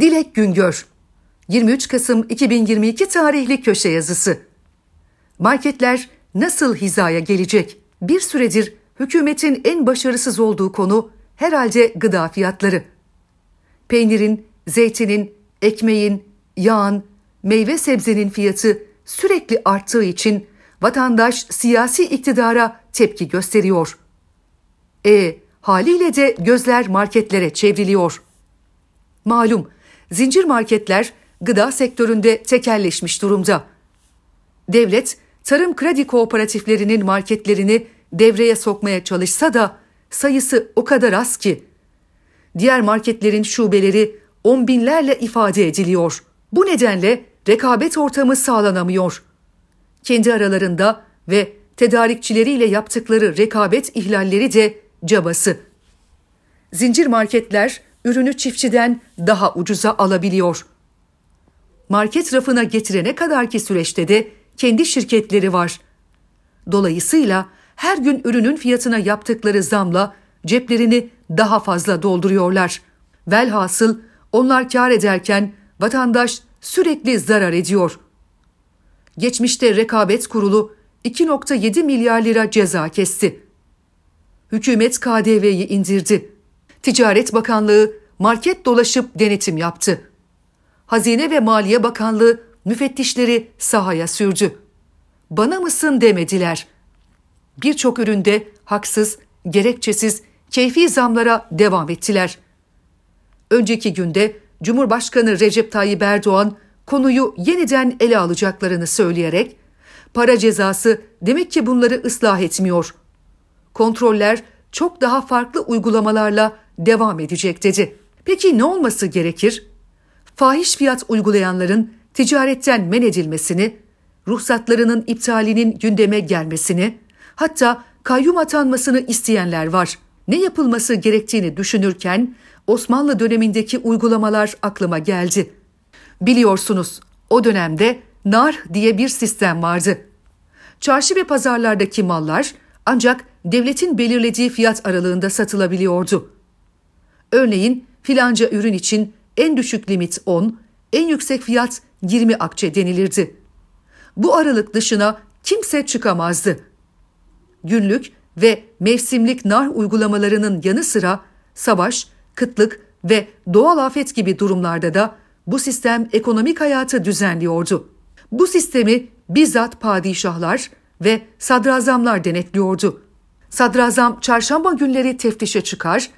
Dilek Güngör 23 Kasım 2022 tarihli köşe yazısı. Marketler nasıl hizaya gelecek? Bir süredir hükümetin en başarısız olduğu konu herhalde gıda fiyatları. Peynirin, zeytinin, ekmeğin, yağın, meyve sebzenin fiyatı sürekli arttığı için vatandaş siyasi iktidara tepki gösteriyor. E haliyle de gözler marketlere çevriliyor. Malum zincir marketler gıda sektöründe tekelleşmiş durumda. Devlet, tarım kredi kooperatiflerinin marketlerini devreye sokmaya çalışsa da sayısı o kadar az ki. Diğer marketlerin şubeleri on binlerle ifade ediliyor. Bu nedenle rekabet ortamı sağlanamıyor. Kendi aralarında ve tedarikçileriyle yaptıkları rekabet ihlalleri de cabası. Zincir marketler ürünü çiftçiden daha ucuza alabiliyor. Market rafına getirene kadarki süreçte de kendi şirketleri var. Dolayısıyla her gün ürünün fiyatına yaptıkları zamla ceplerini daha fazla dolduruyorlar. Velhasıl onlar kar ederken vatandaş sürekli zarar ediyor. Geçmişte Rekabet Kurulu 2.7 milyar lira ceza kesti. Hükümet KDV'yi indirdi. Ticaret Bakanlığı market dolaşıp denetim yaptı. Hazine ve Maliye Bakanlığı müfettişleri sahaya sürdü. Bana mısın demediler. Birçok üründe haksız, gerekçesiz, keyfi zamlara devam ettiler. Önceki günde Cumhurbaşkanı Recep Tayyip Erdoğan konuyu yeniden ele alacaklarını söyleyerek para cezası demek ki bunları ıslah etmiyor. Kontroller çok daha farklı uygulamalarla devam edecek dedi. Peki ne olması gerekir? Fahiş fiyat uygulayanların ticaretten men edilmesini, ruhsatlarının iptalinin gündeme gelmesini, hatta kayyum atanmasını isteyenler var. Ne yapılması gerektiğini düşünürken Osmanlı dönemindeki uygulamalar aklıma geldi. Biliyorsunuz o dönemde nar diye bir sistem vardı. Çarşı ve pazarlardaki mallar ancak devletin belirlediği fiyat aralığında satılabiliyordu. Örneğin filanca ürün için en düşük limit 10, en yüksek fiyat 20 akçe denilirdi. Bu aralık dışına kimse çıkamazdı. Günlük ve mevsimlik nar uygulamalarının yanı sıra savaş, kıtlık ve doğal afet gibi durumlarda da bu sistem ekonomik hayatı düzenliyordu. Bu sistemi bizzat padişahlar ve sadrazamlar denetliyordu. Sadrazam çarşamba günleri teftişe çıkar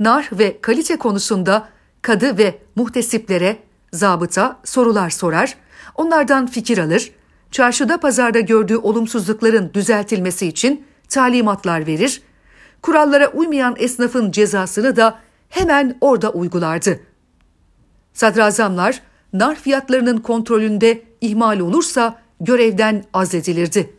nar ve kalite konusunda kadı ve muhtesiplere, zabıta sorular sorar, onlardan fikir alır, çarşıda pazarda gördüğü olumsuzlukların düzeltilmesi için talimatlar verir, kurallara uymayan esnafın cezasını da hemen orada uygulardı. Sadrazamlar nar fiyatlarının kontrolünde ihmal olursa görevden azledilirdi.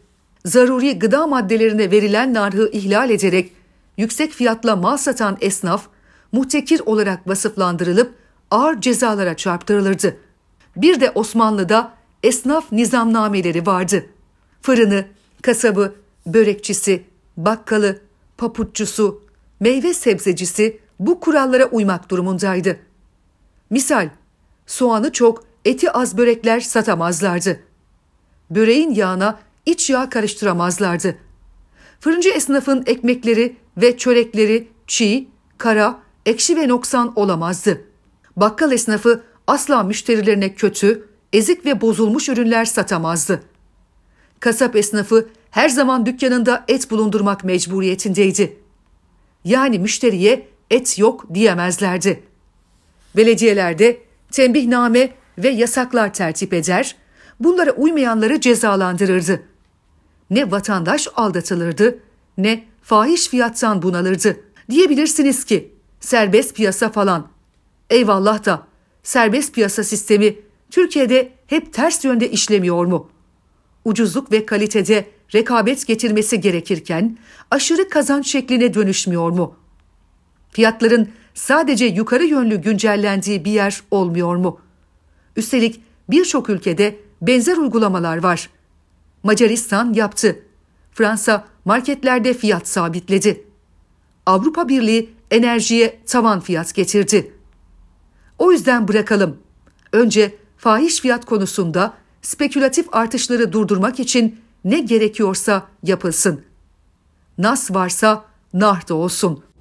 Zaruri gıda maddelerine verilen narhı ihlal ederek yüksek fiyatla mal satan esnaf muhtekir olarak vasıflandırılıp ağır cezalara çarptırılırdı. Bir de Osmanlı'da esnaf nizamnameleri vardı. Fırını, kasabı, börekçisi, bakkalı, papuççusu, meyve sebzecisi bu kurallara uymak durumundaydı. Misal, soğanı çok, eti az börekler satamazlardı. Böreğin yağına iç yağ karıştıramazlardı. Fırıncı esnafın ekmekleri ve çörekleri çiğ, kara, ekşi ve noksan olamazdı. Bakkal esnafı asla müşterilerine kötü, ezik ve bozulmuş ürünler satamazdı. Kasap esnafı her zaman dükkanında et bulundurmak mecburiyetindeydi. Yani müşteriye et yok diyemezlerdi. Belediyelerde tembihname ve yasaklar tertip eder, bunlara uymayanları cezalandırırdı. Ne vatandaş aldatılırdı ne fahiş fiyattan bunalırdı. Diyebilirsiniz ki serbest piyasa falan. Eyvallah da serbest piyasa sistemi Türkiye'de hep ters yönde işlemiyor mu? Ucuzluk ve kalitede rekabet getirmesi gerekirken aşırı kazanç şekline dönüşmüyor mu? Fiyatların sadece yukarı yönlü güncellendiği bir yer olmuyor mu? Üstelik birçok ülkede benzer uygulamalar var. Macaristan yaptı. Fransa marketlerde fiyat sabitledi. Avrupa Birliği enerjiye tavan fiyat getirdi. O yüzden bırakalım. Önce fahiş fiyat konusunda spekülatif artışları durdurmak için ne gerekiyorsa yapılsın. Nas varsa nar da olsun.''